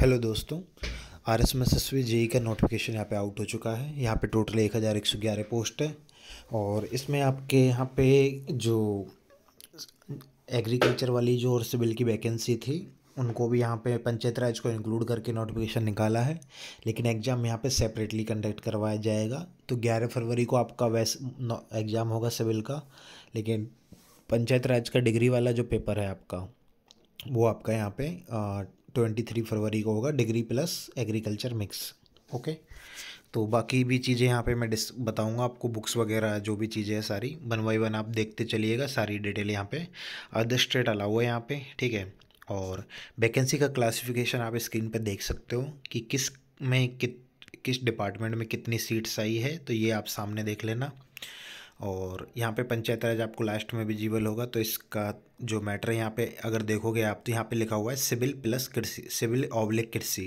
hello दोस्तों R S M S S JE का notification यहाँ पे आउट हो चुका है यहाँ पे टोटल एक हज़ार एक सौ ग्यारह पोस्ट है और इसमें आपके यहाँ पे जो एग्रीकल्चर वाली जो और सिविल की वैकेंसी थी उनको भी यहाँ पे पंचायत राज को इंक्लूड करके नोटिफिकेशन निकाला है लेकिन एग्ज़ाम यहाँ पे सेपरेटली कंडक्ट करवाया जाएगा तो ग्यारह फरवरी को आपका वैस एग्ज़ाम होगा सिविल का लेकिन पंचायत राज का डिग्री वाला जो पेपर है आपका वो आपका यहाँ पे ट्वेंटी थ्री फरवरी को होगा degree plus agriculture mix okay तो बाकी भी चीज़ें यहाँ पे मैं डिस बताऊँगा आपको बुक्स वगैरह जो भी चीज़ें हैं सारी वन बाई वन आप देखते चलिएगा सारी डिटेल यहाँ पे अदर स्टेट अलाउ है यहाँ पे ठीक है और वैकेंसी का क्लासिफिकेशन आप स्क्रीन पे देख सकते हो कि किस में कित किस डिपार्टमेंट में कितनी सीट्स आई है तो ये आप सामने देख लेना और यहाँ पे पंचायत राज आपको लास्ट में विजिबल होगा तो इसका जो मैटर यहाँ पे अगर देखोगे आप तो यहाँ पे लिखा हुआ है सिविल प्लस कृषि सिविल ऑब्लिक कृषि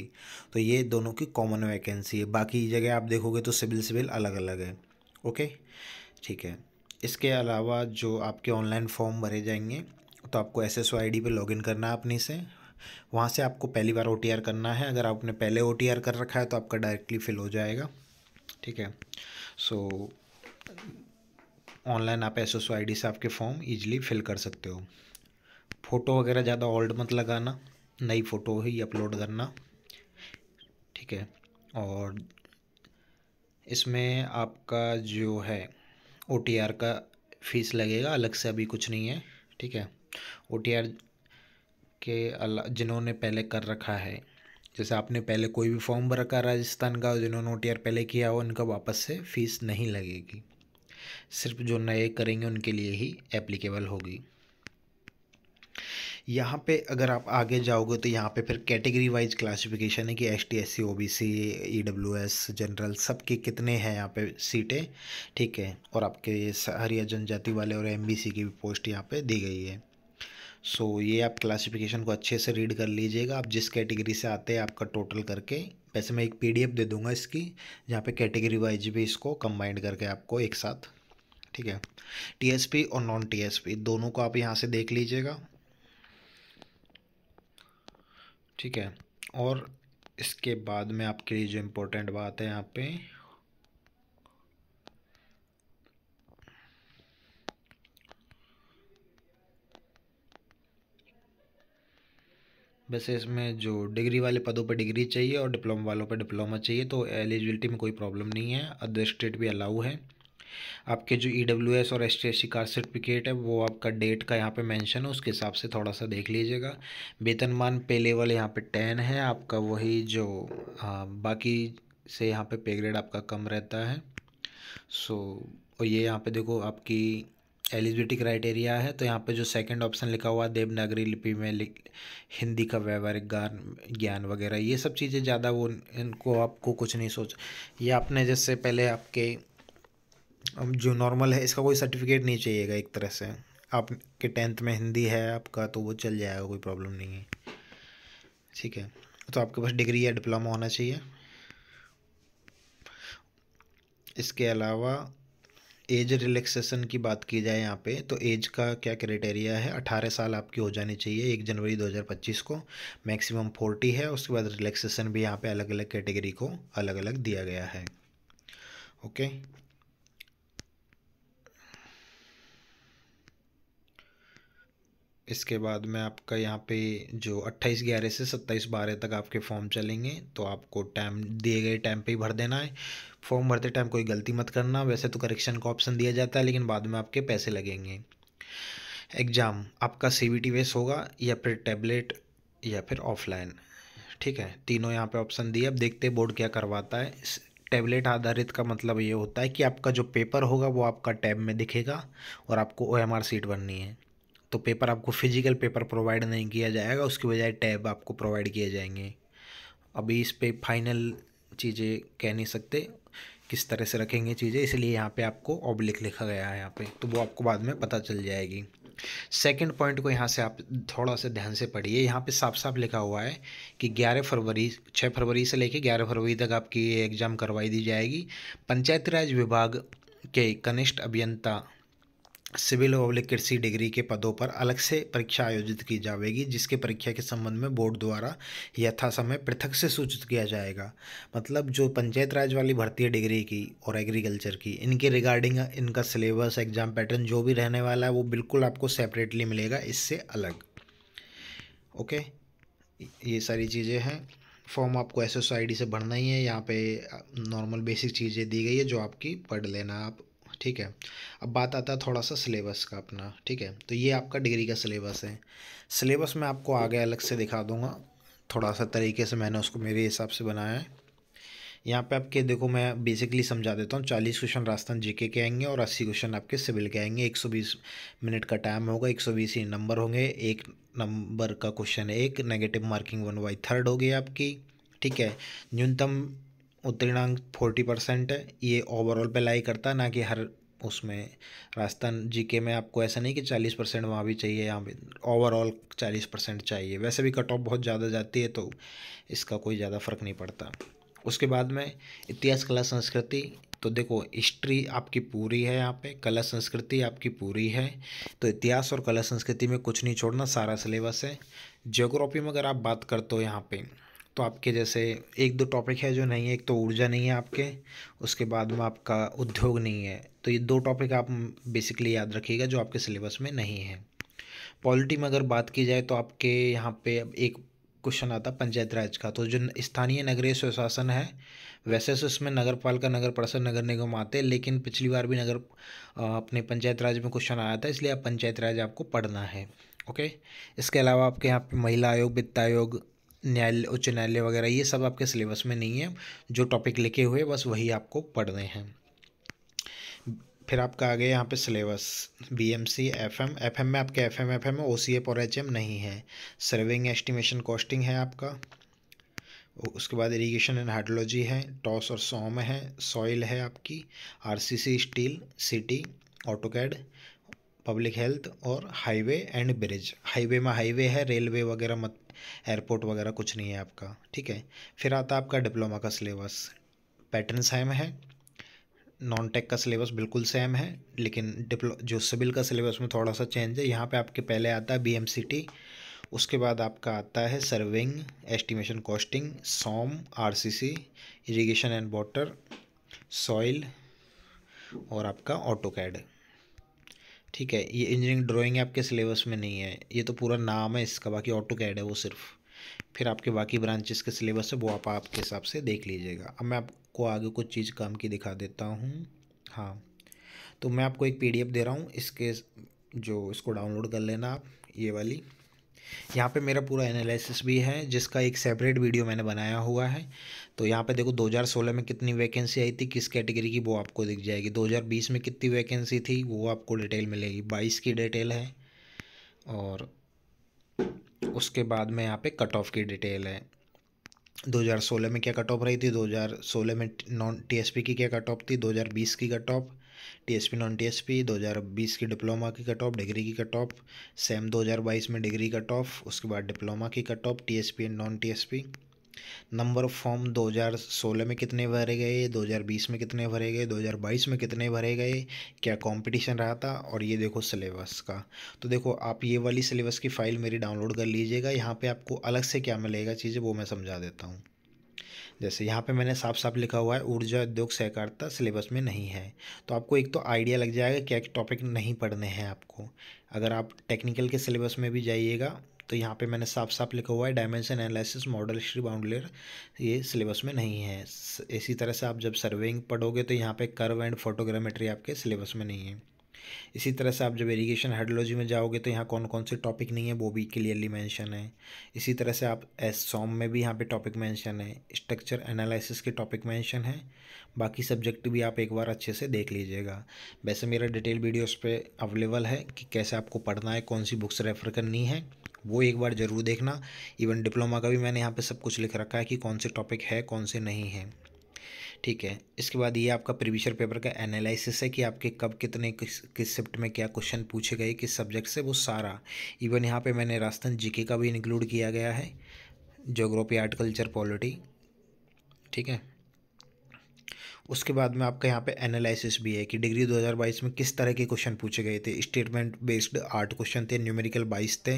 तो ये दोनों की कॉमन वैकेंसी है बाकी जगह आप देखोगे तो सिविल सिविल अलग अलग है ओके ठीक है इसके अलावा जो आपके ऑनलाइन फॉर्म भरे जाएंगे तो आपको S S O I D पर लॉगिन करना है अपने से वहाँ से आपको पहली बार ओ टी आर करना है अगर आपने पहले ओ टी आर कर रखा है तो आपका डायरेक्टली फिल हो जाएगा ठीक है सो so, ऑनलाइन आप एस एस आई से आपके फॉर्म ईजिली फिल कर सकते हो फ़ोटो वगैरह ज़्यादा ओल्ड मत लगाना नई फ़ोटो ही अपलोड करना ठीक है और इसमें आपका जो है ओ का फ़ीस लगेगा अलग से अभी कुछ नहीं है ठीक है ओ के जिन्होंने पहले कर रखा है जैसे आपने पहले कोई भी फॉर्म भर रखा राजस्थान का जिन्होंने ओ पहले किया हो उनका वापस से फ़ीस नहीं लगेगी सिर्फ जो नए करेंगे उनके लिए ही एप्लीकेबल होगी यहाँ पे अगर आप आगे जाओगे तो यहाँ पे फिर कैटेगरी वाइज क्लासिफिकेशन है कि S T S C O B C E W S general सबके कितने हैं यहाँ पे सीटें ठीक है और आपके हरिया जनजाति वाले और एम बी सी की भी पोस्ट यहाँ पे दी गई है सो so, ये आप क्लासिफिकेशन को अच्छे से रीड कर लीजिएगा आप जिस कैटेगरी से आते हैं आपका टोटल करके वैसे मैं एक एफ दे दूंगा इसकी जहाँ पे कैटेगरी वाइज भी इसको कंबाइंड करके आपको एक साथ ठीक है टीएसपी और नॉन टीएसपी दोनों को आप यहाँ से देख लीजिएगा ठीक है और इसके बाद में आपके लिए जो इम्पोर्टेंट बात है यहाँ पे वैसे इसमें जो डिग्री वाले पदों पर डिग्री चाहिए और डिप्लोमा वालों पर डिप्लोमा चाहिए तो एलिजिबिलिटी में कोई प्रॉब्लम नहीं है अदर स्टेट भी अलाउ है आपके जो ई डब्ल्यू एस और एस टी एस सी का सर्टिफिकेट है वो आपका डेट का यहाँ पे मेंशन है उसके हिसाब से थोड़ा सा देख लीजिएगा वेतनमान पे लेवल यहाँ पे टेन है आपका वही जो आ, बाकी से यहाँ पे पे ग्रेड आपका कम रहता है सो और ये यहाँ पे देखो आपकी एलिजिबिलिटी क्राइटेरिया है तो यहाँ पे जो सेकंड ऑप्शन लिखा हुआ देवनागरी लिपि में हिंदी का व्यवहारिक ज्ञान ज्ञान वगैरह ये सब चीज़ें ज़्यादा वो इनको आपको कुछ नहीं सोच ये आपने जैसे पहले आपके अब जो नॉर्मल है इसका कोई सर्टिफिकेट नहीं चाहिएगा एक तरह से आपके टेंथ में हिंदी है आपका तो वो चल जाएगा कोई प्रॉब्लम नहीं है ठीक है तो आपके पास डिग्री या डिप्लोमा होना चाहिए इसके अलावा एज रिलैक्सेशन की बात की जाए यहाँ पे तो एज का क्या क्राइटेरिया है अठारह साल आपकी हो जानी चाहिए एक जनवरी दो हज़ार पच्चीस को मैक्सिमम फोर्टी है उसके बाद रिलैक्सेशन भी यहाँ पे अलग अलग कैटेगरी को अलग अलग दिया गया है ओके इसके बाद में आपका यहाँ पे जो अट्ठाईस ग्यारह से सत्ताईस बारह तक आपके फॉर्म चलेंगे तो आपको टाइम दिए गए टाइम पे ही भर देना है फॉर्म भरते टाइम कोई गलती मत करना वैसे तो करेक्शन का ऑप्शन दिया जाता है लेकिन बाद में आपके पैसे लगेंगे एग्ज़ाम आपका सी बी टी होगा या फिर टैबलेट या फिर ऑफलाइन ठीक है तीनों यहाँ पे ऑप्शन दिए अब देखते बोर्ड क्या करवाता है टैबलेट आधारित का मतलब ये होता है कि आपका जो पेपर होगा वो आपका टैब में दिखेगा और आपको ओ एम आर सीट बननी है तो पेपर आपको फिजिकल पेपर प्रोवाइड नहीं किया जाएगा उसके बजाय टैब आपको प्रोवाइड किए जाएंगे अभी इस पर फाइनल चीज़ें कह नहीं सकते किस तरह से रखेंगे चीज़ें इसलिए यहाँ पे आपको ऑब्लिक लिखा गया है यहाँ पे तो वो आपको बाद में पता चल जाएगी सेकंड पॉइंट को यहाँ से आप थोड़ा सा ध्यान से पढ़िए यहाँ पे साफ साफ लिखा हुआ है कि 11 फरवरी 6 फरवरी से लेके 11 फरवरी तक आपकी ये एग्ज़ाम करवाई दी जाएगी पंचायती राज विभाग के कनिष्ठ अभियंता सिविल पब्लिक कृषि डिग्री के पदों पर अलग से परीक्षा आयोजित की जाएगी जिसके परीक्षा के संबंध में बोर्ड द्वारा यथासमय पृथक से सूचित किया जाएगा मतलब जो पंचायत राज वाली भर्ती है डिग्री की और एग्रीकल्चर की इनके रिगार्डिंग इनका सिलेबस एग्जाम पैटर्न जो भी रहने वाला है वो बिल्कुल आपको सेपरेटली मिलेगा इससे अलग ओके ये सारी चीज़ें हैं फॉर्म आपको एस एस आई डी से भरना ही है यहाँ पे नॉर्मल बेसिक चीज़ें दी गई है जो आपकी पढ़ लेना आप ठीक है अब बात आता है थोड़ा सा सिलेबस का अपना ठीक है तो ये आपका डिग्री का सिलेबस है सिलेबस मैं आपको आगे अलग से दिखा दूँगा थोड़ा सा तरीके से मैंने उसको मेरे हिसाब से बनाया है यहाँ पे आपके देखो मैं बेसिकली समझा देता हूँ चालीस क्वेश्चन राजस्थान जीके के आएंगे और अस्सी क्वेश्चन आपके सिविल के आएंगे एक सौ बीस मिनट का टाइम होगा एक सौ बीस नंबर होंगे एक नंबर का क्वेश्चन है एक negative marking one by third होगी आपकी ठीक है न्यूनतम उत्तीर्णांक फोर्टी परसेंट है ये ओवरऑल पे लाई करता है ना कि हर उसमें राजस्थान जीके में आपको ऐसा नहीं कि चालीस परसेंट वहाँ भी चाहिए यहाँ भी ओवरऑल चालीस परसेंट चाहिए वैसे भी कट ऑफ बहुत ज़्यादा जाती है तो इसका कोई ज़्यादा फ़र्क नहीं पड़ता उसके बाद में इतिहास कला संस्कृति तो देखो हिस्ट्री आपकी पूरी है यहाँ पे कला संस्कृति आपकी पूरी है तो इतिहास और कला संस्कृति में कुछ नहीं छोड़ना सारा सिलेबस है जियोग्राफी में अगर आप बात करते हो यहाँ पे तो आपके जैसे एक दो टॉपिक है जो नहीं है एक तो ऊर्जा नहीं है आपके उसके बाद में आपका उद्योग नहीं है तो ये दो टॉपिक आप बेसिकली याद रखिएगा जो आपके सिलेबस में नहीं है पॉलिटी में अगर बात की जाए तो आपके यहाँ पे एक क्वेश्चन आता पंचायत राज का तो जो स्थानीय नगरीय स्वशासन है वैसे से उसमें नगर पालिका नगर परिषद नगर निगम आते हैं लेकिन पिछली बार भी नगर अपने पंचायत राज में क्वेश्चन आया था इसलिए आप पंचायत राज आपको पढ़ना है ओके इसके अलावा आपके यहाँ पे महिला आयोग वित्त आयोग न्यायालय उच्च न्यायालय वगैरह ये सब आपके सिलेबस में नहीं है जो टॉपिक लिखे हुए बस वही आपको पढ़ने हैं फिर आपका आ गया यहाँ पे syllabus B M C F M F M में आपके F M F M O C F और एच एम नहीं है सर्विंग एस्टिमेशन कॉस्टिंग है आपका उसके बाद इरीगेशन एंड हाइड्रोलॉजी है टॉस और सॉम है सॉइल है आपकी R C C steel city AutoCAD public health और हाईवे एंड ब्रिज हाईवे में हाईवे है रेलवे वगैरह मत एयरपोर्ट वगैरह कुछ नहीं है आपका ठीक है फिर आता है आपका डिप्लोमा का सिलेबस पैटर्न सेम है नॉन टेक का सिलेबस बिल्कुल सेम है लेकिन डिप्लो जो सिविल का सिलेबस में थोड़ा सा चेंज है यहाँ पे आपके पहले आता है बी उसके बाद आपका आता है surveying estimation costing SOM R irrigation and water soil और आपका ऑटो कैड ठीक है ये इंजीनियरिंग ड्राइंग आपके सिलेबस में नहीं है ये तो पूरा नाम है इसका बाकी ऑटो कैड है वो सिर्फ फिर आपके बाकी ब्रांचेस के सिलेबस है वो आप आपके हिसाब से देख लीजिएगा अब मैं आपको आगे कुछ चीज़ काम की दिखा देता हूँ हाँ तो मैं आपको एक पी दे रहा हूँ इसके जो इसको डाउनलोड कर लेना आप ये वाली यहाँ पे मेरा पूरा एनालिसिस भी है जिसका एक सेपरेट वीडियो मैंने बनाया हुआ है तो यहाँ पे देखो 2016 में कितनी वैकेंसी आई थी किस कैटेगरी की वो आपको दिख जाएगी 2020 में कितनी वैकेंसी थी वो आपको डिटेल मिलेगी 22 की डिटेल है और उसके बाद में यहाँ पे कट ऑफ की डिटेल है 2016 में क्या कट ऑफ रही थी 2016 में नॉन टीएसपी की क्या कट ऑफ थी 2020 की cut off TSP non TSP 2020 की डिप्लोमा की कट ऑफ डिग्री की कट ऑफ सेम 2022 में डिग्री कट ऑफ उसके बाद डिप्लोमा की cut off TSP and non TSP number form 2016 में कितने भरे गए 2020 में कितने भरे गए 2022 में कितने भरे गए क्या कंपटीशन रहा था और ये देखो सिलेबस का तो देखो आप ये वाली सिलेबस की फ़ाइल मेरी डाउनलोड कर लीजिएगा यहाँ पे आपको अलग से क्या मिलेगा चीज़ें वो मैं समझा देता हूँ जैसे यहाँ पे मैंने साफ साफ लिखा हुआ है ऊर्जा उद्योग सहकारिता सिलेबस में नहीं है तो आपको एक तो आइडिया लग जाएगा क्या टॉपिक नहीं पढ़ने हैं आपको अगर आप टेक्निकल के सिलेबस में भी जाइएगा तो यहाँ पे मैंने साफ साफ लिखा हुआ है डायमेंशन एनालिसिस मॉडल श्री बाउंडलेयर ये सिलेबस में नहीं है इसी तरह से आप जब सर्वेइंग पढ़ोगे तो यहाँ पे कर्व एंड फोटोग्रामेट्री आपके सिलेबस में नहीं है इसी तरह से आप जब इरीगेशन हाइड्रोलॉजी में जाओगे तो यहाँ कौन कौन से टॉपिक नहीं है वो भी क्लियरली मैंशन है इसी तरह से आप एस सॉम में भी यहाँ पर टॉपिक मैंशन है स्ट्रक्चर एनालिसिस के टॉपिक मैंशन है बाकी सब्जेक्ट भी आप एक बार अच्छे से देख लीजिएगा वैसे मेरा डिटेल वीडियो उस पर अवेलेबल है कि कैसे आपको पढ़ना है कौन सी बुक्स रेफर करनी है वो एक बार ज़रूर देखना इवन डिप्लोमा का भी मैंने यहाँ पे सब कुछ लिख रखा है कि कौन से टॉपिक है कौन से नहीं है ठीक है इसके बाद ये आपका प्रीवियसर पेपर का एनालिसिस है कि आपके कब कितने किस किस शिफ्ट में क्या क्वेश्चन पूछे गए किस सब्जेक्ट से वो सारा इवन यहाँ पे मैंने राजस्थान जीके का भी इंक्लूड किया गया है जोग्राफी आर्ट कल्चर पॉलिटी ठीक है उसके बाद में आपका यहाँ पे एनालिसिस भी है कि डिग्री 2022 में किस तरह के क्वेश्चन पूछे गए थे स्टेटमेंट बेस्ड आठ क्वेश्चन थे न्यूमेरिकल बाईस थे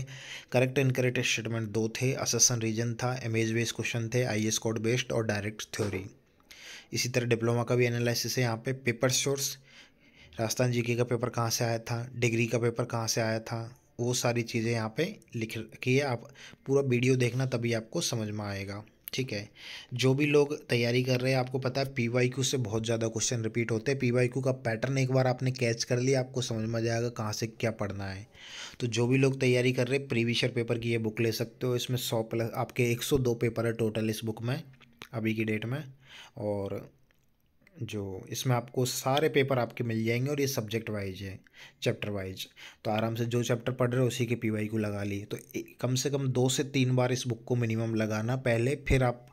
करेक्ट एंड करेक्ट स्टेटमेंट दो थे असेसन रीजन था इमेज बेस्ड क्वेश्चन थे आई एस कोड बेस्ड और डायरेक्ट थ्योरी इसी तरह डिप्लोमा का भी एनालिसिस है यहाँ पे पेपर सोर्स राजस्थान जीके का पेपर कहाँ से आया था डिग्री का पेपर कहाँ से आया था वो सारी चीज़ें यहाँ पे लिख रखी है आप पूरा वीडियो देखना तभी आपको समझ में आएगा ठीक है जो भी लोग तैयारी कर रहे हैं आपको पता है पी से बहुत ज़्यादा क्वेश्चन रिपीट होते हैं पी का पैटर्न एक बार आपने कैच कर लिया आपको समझ में आ जाएगा कहाँ से क्या पढ़ना है तो जो भी लोग तैयारी कर रहे हैं प्रीवियस पेपर की ये बुक ले सकते हो इसमें सौ प्लस आपके एक सौ दो पेपर है टोटल इस बुक में अभी की डेट में और जो इसमें आपको सारे पेपर आपके मिल जाएंगे और ये सब्जेक्ट वाइज है चैप्टर वाइज तो आराम से जो चैप्टर पढ़ रहे हो उसी के पीवाई को लगा लिए तो कम से कम दो से तीन बार इस बुक को मिनिमम लगाना पहले फिर आप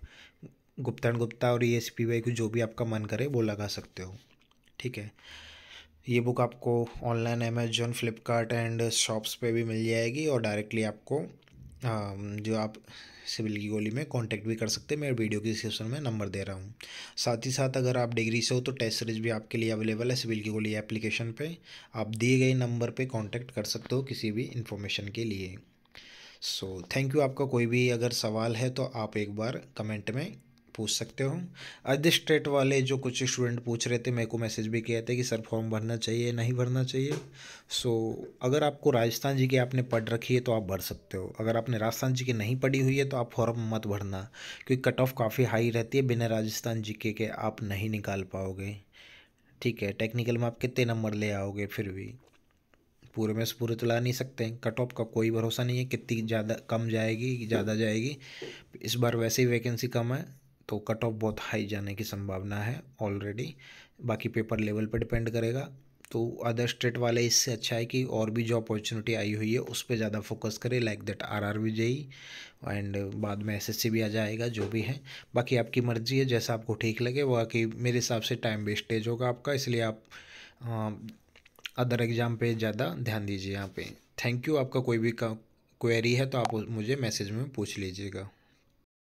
गुप्ता गुप्ता और ये पी को जो भी आपका मन करे वो लगा सकते हो ठीक है ये बुक आपको online Amazon Flipkart and shops पे भी मिल जाएगी और डायरेक्टली आपको जो आप सिविल की गोली में कांटेक्ट भी कर सकते हैं मैं वीडियो की डिस्क्रिप्शन में नंबर दे रहा हूँ साथ ही साथ अगर आप डिग्री से हो तो टेस्ट सीरीज भी आपके लिए अवेलेबल है सिविल की गोली एप्लीकेशन पर आप दिए गए नंबर पर कॉन्टैक्ट कर सकते हो किसी भी इन्फॉर्मेशन के लिए सो थैंक यू आपका कोई भी अगर सवाल है तो आप एक बार कमेंट में पूछ सकते हो स्टेट वाले जो कुछ स्टूडेंट पूछ रहे थे मेरे को मैसेज भी किया था कि सर फॉर्म भरना चाहिए नहीं भरना चाहिए सो अगर आपको राजस्थान जी की आपने पढ़ रखी है तो आप भर सकते हो अगर आपने राजस्थान जी की नहीं पढ़ी हुई है तो आप फॉर्म मत भरना क्योंकि कट ऑफ काफ़ी हाई रहती है बिना राजस्थान जी के, के आप नहीं निकाल पाओगे ठीक है टेक्निकल में आप कितने नंबर ले आओगे फिर भी पूरे में से पूरे तो ला नहीं सकते हैं कट ऑफ का कोई भरोसा नहीं है कितनी ज़्यादा कम जाएगी ज़्यादा जाएगी इस बार वैसे ही वैकेंसी कम है तो कट ऑफ बहुत हाई जाने की संभावना है ऑलरेडी बाकी पेपर लेवल पर डिपेंड करेगा तो अदर स्टेट वाले इससे अच्छा है कि और भी जो अपॉर्चुनिटी आई हुई है उस पर ज़्यादा फोकस करें like that R R V JE and बाद में एसएससी भी आ जाएगा जो भी है बाकी आपकी मर्ज़ी है जैसा आपको ठीक लगे बाकी मेरे हिसाब से टाइम वेस्टेज होगा आपका इसलिए आप अदर एग्ज़ाम पे ज़्यादा ध्यान दीजिए यहाँ पे थैंक यू आपका कोई भी क्वेरी है तो आप मुझे मैसेज में पूछ लीजिएगा